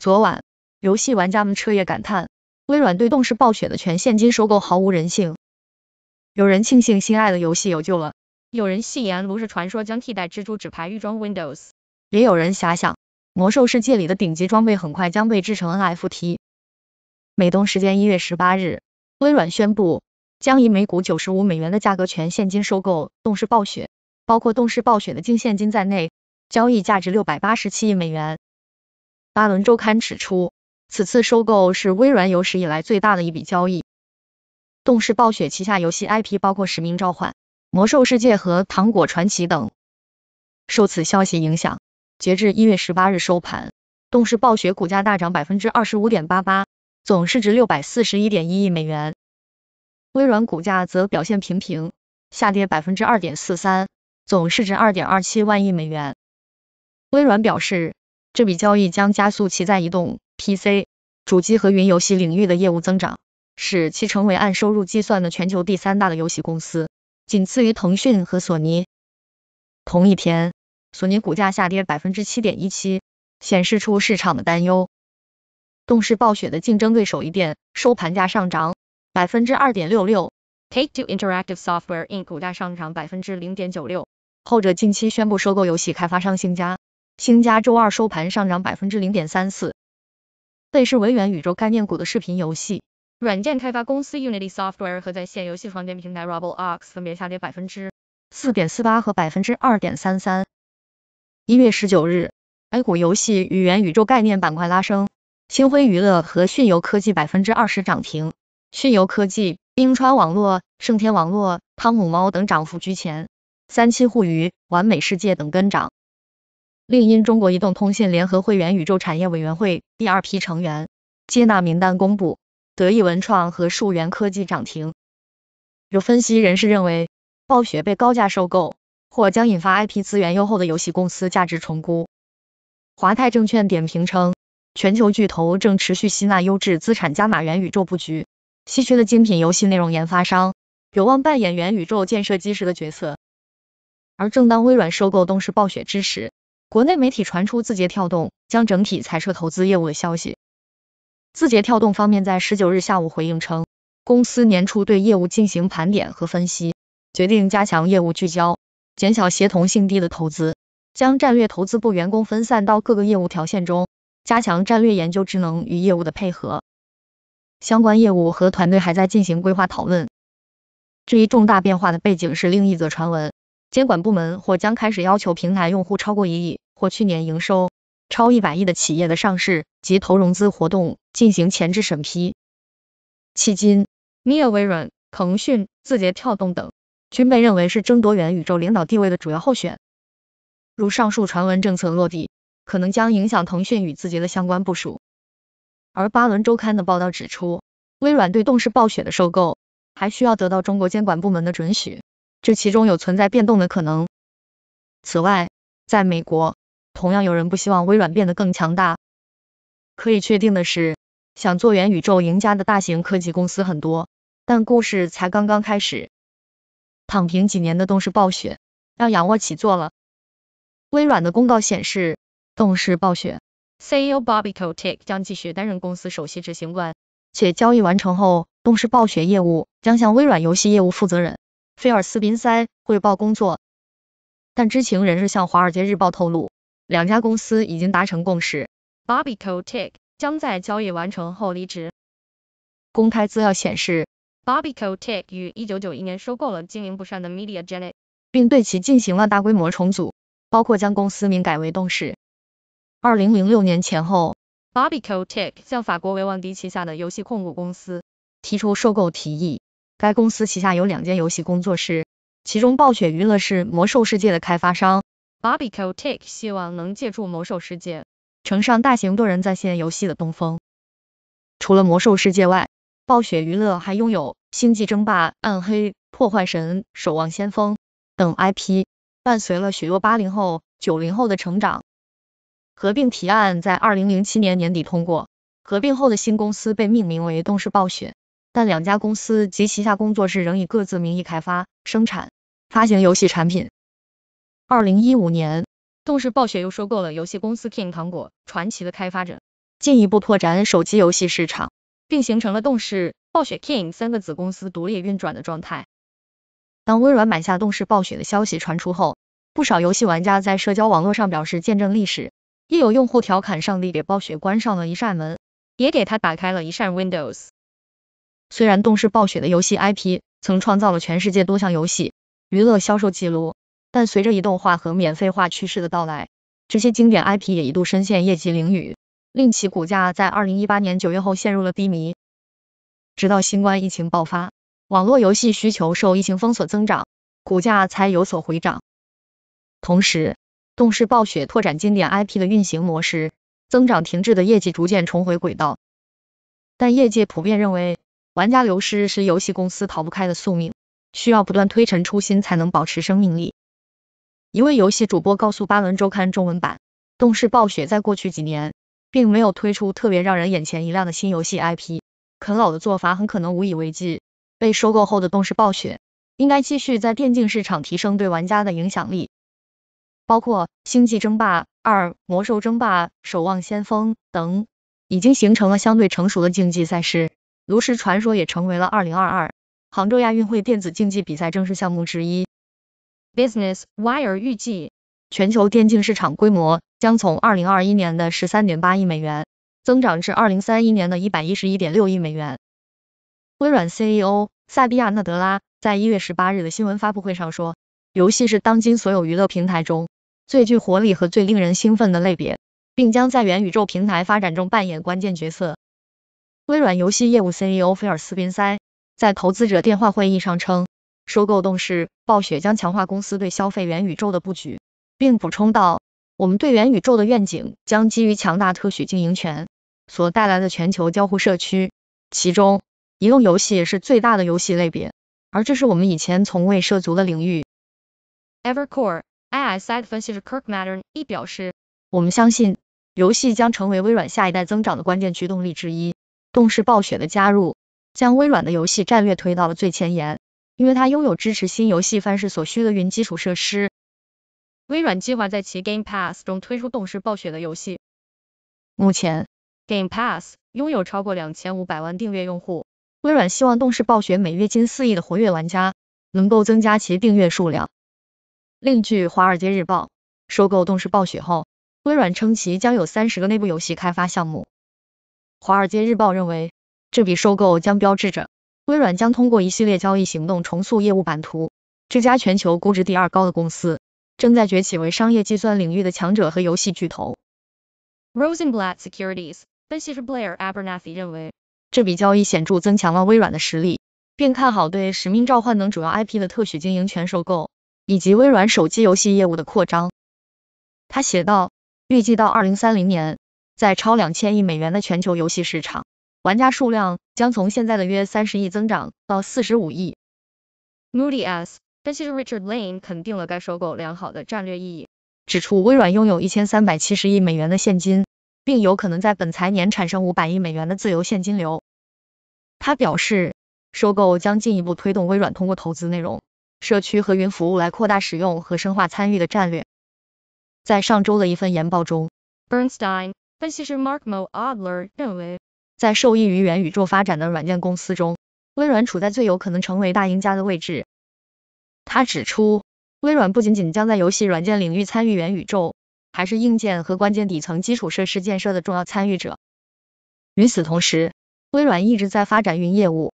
昨晚，游戏玩家们彻夜感叹，微软对动视暴雪的全现金收购毫无人性。有人庆幸心爱的游戏有救了，有人戏言炉石传说将替代蜘蛛纸牌预装 Windows，也有人遐想，魔兽世界里的顶级装备很快将被制成 n f t 美东时间一月十八日，微软宣布将以每股九十五美元的价格全现金收购动视暴雪，包括动视暴雪的净现金在内，交易价值六百八十七亿美元。《巴伦周刊》指出，此次收购是微软有史以来最大的一笔交易。动视暴雪旗下游戏 IP 包括《使命召唤》、《魔兽世界》和《糖果传奇》等。受此消息影响，截至一月十八日收盘，动视暴雪股价大涨百分之二十五点八八，总市值六百四十一点一亿美元。微软股价则表现平平，下跌百分之二点四三，总市值二点二七万亿美元。微软表示。这笔交易将加速其在移动、PC 主机和云游戏领域的业务增长，使其成为按收入计算的全球第三大的游戏公司，仅次于腾讯和索尼。同一天，索尼股价下跌百分之七点一七，显示出市场的担忧。动视暴雪的竞争对手一电收盘价上涨百分之二点六六，Take Two Interactive Software Inc. 股价上涨百分之零点九六，后者近期宣布收购游戏开发商星家。星家周二收盘上涨百分之零点三四，被视为元宇宙概念股的视频游戏软件开发公司 Unity Software 和在线游戏创建平台 Roblox 分别下跌百分之四点四八和百分之二点三三。一月十九日，A 股游戏与元宇宙概念板块拉升，星辉娱乐和迅游科技百分之二十涨停，迅游科技、冰川网络、盛天网络、汤姆猫等涨幅居前，三七互娱、完美世界等跟涨。另因中国移动通信联合会员宇宙产业委员会第二批成员接纳名单公布，得意文创和数源科技涨停。有分析人士认为，暴雪被高价收购或将引发 IP 资源优厚的游戏公司价值重估。华泰证券点评称，全球巨头正持续吸纳优质资产，加码元宇宙布局，稀缺的精品游戏内容研发商有望扮演元宇宙建设基石的角色。而正当微软收购东视暴雪之时，国内媒体传出字节跳动将整体裁撤投资业务的消息。字节跳动方面在十九日下午回应称，公司年初对业务进行盘点和分析，决定加强业务聚焦，减小协同性低的投资，将战略投资部员工分散到各个业务条线中，加强战略研究职能与业务的配合。相关业务和团队还在进行规划讨论。这一重大变化的背景是另一则传闻。监管部门或将开始要求平台用户超过一亿或去年营收超一百亿的企业，的上市及投融资活动进行前置审批。迄今，微软、腾讯、字节跳动等均被认为是争夺元宇宙领导地位的主要候选。如上述传闻政策落地，可能将影响腾讯与字节的相关部署。而《巴伦周刊》的报道指出，微软对动视暴雪的收购还需要得到中国监管部门的准许。这其中有存在变动的可能。此外，在美国，同样有人不希望微软变得更强大。可以确定的是，想做元宇宙赢家的大型科技公司很多，但故事才刚刚开始。躺平几年的动视暴雪要仰卧起坐了。微软的公告显示，动视暴雪 CEO Bobbi k o t i c k 将继续担任公司首席执行官，且交易完成后，动视暴雪业务将向微软游戏业务负责人。菲尔斯宾塞汇报工作，但知情人士向《华尔街日报》透露，两家公司已经达成共识 b a b c o k o Tech 将在交易完成后离职。公开资料显示 b a b c o k o Tech 于1991年收购了经营不善的 MediaGenic，并对其进行了大规模重组，包括将公司名改为动视。2006年前后 b a b c o k o Tech 向法国维旺迪旗下的游戏控股公司提出收购提议。该公司旗下有两间游戏工作室，其中暴雪娱乐是《魔兽世界》的开发商。Barbicotech 希望能借助《魔兽世界》乘上大型多人在线游戏的东风。除了《魔兽世界》外，暴雪娱乐还拥有《星际争霸》、《暗黑破坏神》、《守望先锋》等 IP，伴随了许多八零后、九零后的成长。合并提案在2007年年底通过，合并后的新公司被命名为动视暴雪。但两家公司及旗下工作室仍以各自名义开发、生产、发行游戏产品。二零一五年，动视暴雪又收购了游戏公司 King 糖果传奇的开发者，进一步拓展手机游戏市场，并形成了动视、暴雪、King 三个子公司独立运转的状态。当微软买下动视暴雪的消息传出后，不少游戏玩家在社交网络上表示见证历史。亦有用户调侃：“上帝给暴雪关上了一扇门，也给他打开了一扇 Windows。”虽然动视暴雪的游戏 IP 曾创造了全世界多项游戏娱乐销售记录，但随着移动化和免费化趋势的到来，这些经典 IP 也一度深陷业绩领域，令其股价在2018年9月后陷入了低迷。直到新冠疫情爆发，网络游戏需求受疫情封锁增长，股价才有所回涨。同时，动视暴雪拓展经典 IP 的运行模式，增长停滞的业绩逐渐重回轨道。但业界普遍认为，玩家流失是游戏公司逃不开的宿命，需要不断推陈出新才能保持生命力。一位游戏主播告诉《巴伦周刊》中文版，动视暴雪在过去几年并没有推出特别让人眼前一亮的新游戏 IP，啃老的做法很可能无以为继。被收购后的动视暴雪应该继续在电竞市场提升对玩家的影响力，包括《星际争霸二》、《魔兽争霸》、《守望先锋》等已经形成了相对成熟的竞技赛事。炉石传说也成为了2022杭州亚运会电子竞技比赛正式项目之一。Business Wire 预计，全球电竞市场规模将从2021年的13.8亿美元增长至2031年的111.6亿美元。微软 CEO 萨比亚纳德拉在1月18日的新闻发布会上说：“游戏是当今所有娱乐平台中最具活力和最令人兴奋的类别，并将在元宇宙平台发展中扮演关键角色。”微软游戏业务 CEO 菲尔斯宾塞在投资者电话会议上称，收购动视暴雪将强化公司对消费元宇宙的布局，并补充道：“我们对元宇宙的愿景将基于强大特许经营权所带来的全球交互社区，其中移动游戏是最大的游戏类别，而这是我们以前从未涉足的领域。” Evercore AI Side 分析师 Kirk m a t t e r 亦表示：“我们相信，游戏将成为微软下一代增长的关键驱动力之一。”动视暴雪的加入将微软的游戏战略推到了最前沿，因为它拥有支持新游戏范式所需的云基础设施。微软计划在其 Game Pass 中推出动视暴雪的游戏。目前，Game Pass 拥有超过2500万订阅用户。微软希望动视暴雪每月近四亿的活跃玩家能够增加其订阅数量。另据《华尔街日报》，收购动视暴雪后，微软称其将有30个内部游戏开发项目。《华尔街日报》认为，这笔收购将标志着微软将通过一系列交易行动重塑业务版图。这家全球估值第二高的公司正在崛起为商业计算领域的强者和游戏巨头。Rosenblatt Securities 分析师 Blair Abernathy 认为，这笔交易显著增强了微软的实力，并看好对《使命召唤》等主要 IP 的特许经营权收购，以及微软手机游戏业务的扩张。他写道，预计到2030年。在超两千亿美元的全球游戏市场，玩家数量将从现在的约三十亿增长到四十五亿。Moody's 分析师 Richard Lane 肯定了该收购良好的战略意义，指出微软拥有一千三百七十亿美元的现金，并有可能在本财年产生五百亿美元的自由现金流。他表示，收购将进一步推动微软通过投资内容、社区和云服务来扩大使用和深化参与的战略。在上周的一份研报中，Bernstein。分析师 Mark Mo Adler 认为，在受益于元宇宙发展的软件公司中，微软处在最有可能成为大赢家的位置。他指出，微软不仅仅将在游戏软件领域参与元宇宙，还是硬件和关键底层基础设施建设的重要参与者。与此同时，微软一直在发展云业务。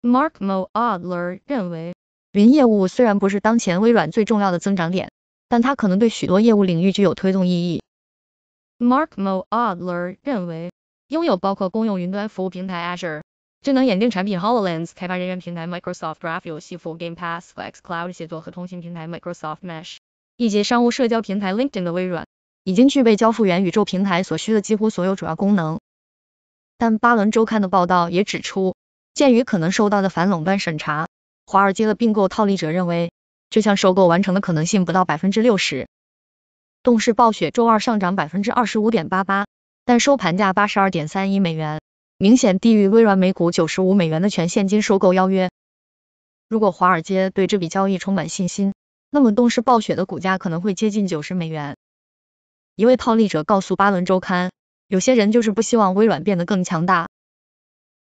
Mark Mo Adler 认为，云业务虽然不是当前微软最重要的增长点，但它可能对许多业务领域具有推动意义。Mark Mo Adler 认为，拥有包括公用云端服务平台 Azure、智能眼镜产品 Hololens、开发人员平台 Microsoft Graph、游戏服务 Game Pass 和 X Cloud 协作和通信平台 Microsoft Mesh、以及商务社交平台 LinkedIn 的微软，已经具备交付元宇宙平台所需的几乎所有主要功能。但《巴伦周刊》的报道也指出，鉴于可能受到的反垄断审查，华尔街的并购套利者认为，这项收购完成的可能性不到百分之六十。动视暴雪周二上涨百分之二十五点八八，但收盘价八十二点三一美元，明显低于微软每股九十五美元的全现金收购邀约。如果华尔街对这笔交易充满信心，那么动视暴雪的股价可能会接近九十美元。一位套利者告诉《巴伦周刊》，有些人就是不希望微软变得更强大。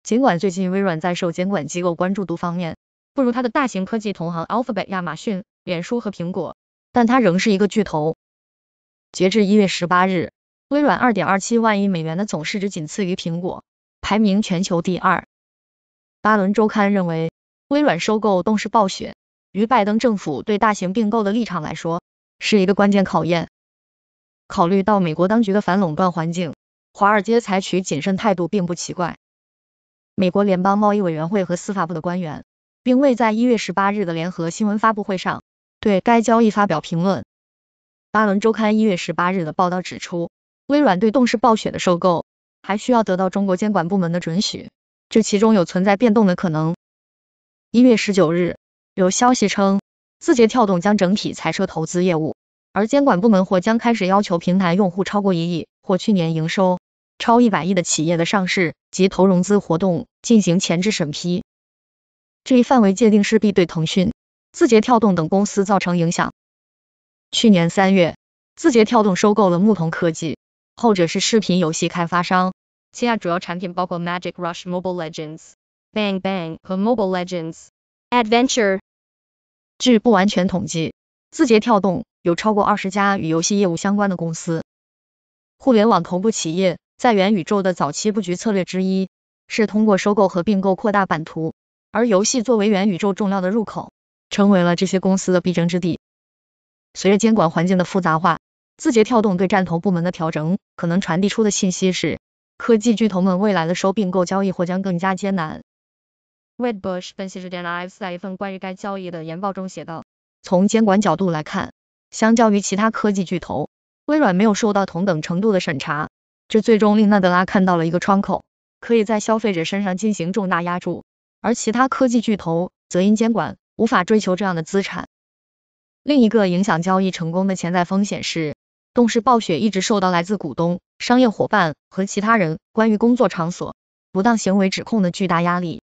尽管最近微软在受监管机构关注度方面不如它的大型科技同行 Alphabet、亚马逊、脸书和苹果，但它仍是一个巨头。截至一月十八日，微软二点二七万亿美元的总市值仅次于苹果，排名全球第二。巴伦周刊认为，微软收购动视暴雪，于拜登政府对大型并购的立场来说，是一个关键考验。考虑到美国当局的反垄断环境，华尔街采取谨慎态度并不奇怪。美国联邦贸易委员会和司法部的官员并未在一月十八日的联合新闻发布会上对该交易发表评论。《巴伦周刊》一月十八日的报道指出，微软对动视暴雪的收购还需要得到中国监管部门的准许，这其中有存在变动的可能。一月十九日，有消息称，字节跳动将整体裁撤投资业务，而监管部门或将开始要求平台用户超过一亿或去年营收超一百亿的企业，的上市及投融资活动进行前置审批。这一范围界定势必对腾讯、字节跳动等公司造成影响。去年三月，字节跳动收购了牧童科技，后者是视频游戏开发商，旗下主要产品包括 Magic Rush Mobile Legends、Bang Bang 和 Mobile Legends Adventure。据不完全统计，字节跳动有超过二十家与游戏业务相关的公司。互联网头部企业在元宇宙的早期布局策略之一，是通过收购和并购扩大版图，而游戏作为元宇宙重要的入口，成为了这些公司的必争之地。随着监管环境的复杂化，字节跳动对战投部门的调整可能传递出的信息是，科技巨头们未来的收并购交易或将更加艰难。w e d b u s h 分析师 d a n i l Ives 在一份关于该交易的研报中写道，从监管角度来看，相较于其他科技巨头，微软没有受到同等程度的审查，这最终令纳德拉看到了一个窗口，可以在消费者身上进行重大压注，而其他科技巨头则因监管无法追求这样的资产。另一个影响交易成功的潜在风险是，动视暴雪一直受到来自股东、商业伙伴和其他人关于工作场所不当行为指控的巨大压力。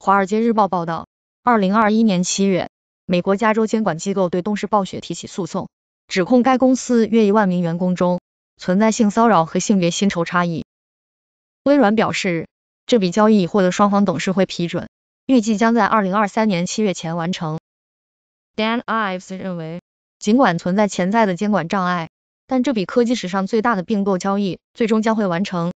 《华尔街日报》报道，2021年7月，美国加州监管机构对动视暴雪提起诉讼，指控该公司约一万名员工中存在性骚扰和性别薪酬差异。微软表示，这笔交易已获得双方董事会批准，预计将在2023年7月前完成。Dan Ives 认为，尽管存在潜在的监管障碍，但这笔科技史上最大的并购交易最终将会完成。